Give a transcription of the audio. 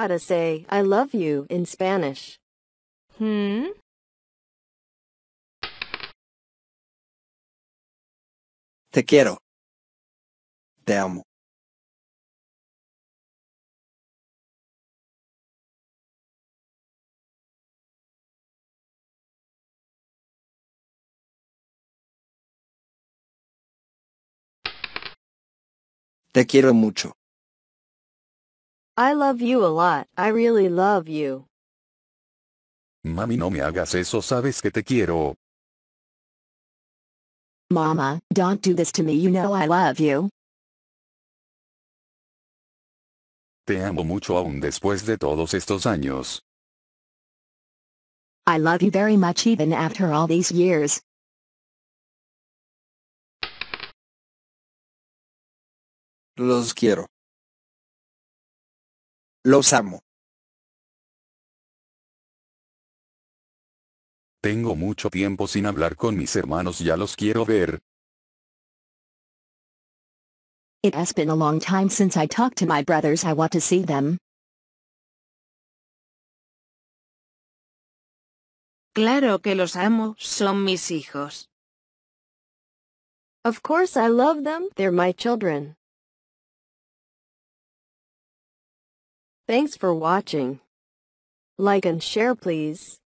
how to say I love you in Spanish. Hmm? Te quiero. Te amo. Te quiero mucho. I love you a lot. I really love you. Mami, no me hagas eso, sabes que te quiero. Mama, don't do this to me, you know I love you. Te amo mucho aún después de todos estos años. I love you very much even after all these years. Los quiero. Los amo. Tengo mucho tiempo sin hablar con mis hermanos, ya los quiero ver. It has been a long time since I talked to my brothers, I want to see them. Claro que los amo, son mis hijos. Of course I love them, they're my children. Thanks for watching. Like and share please.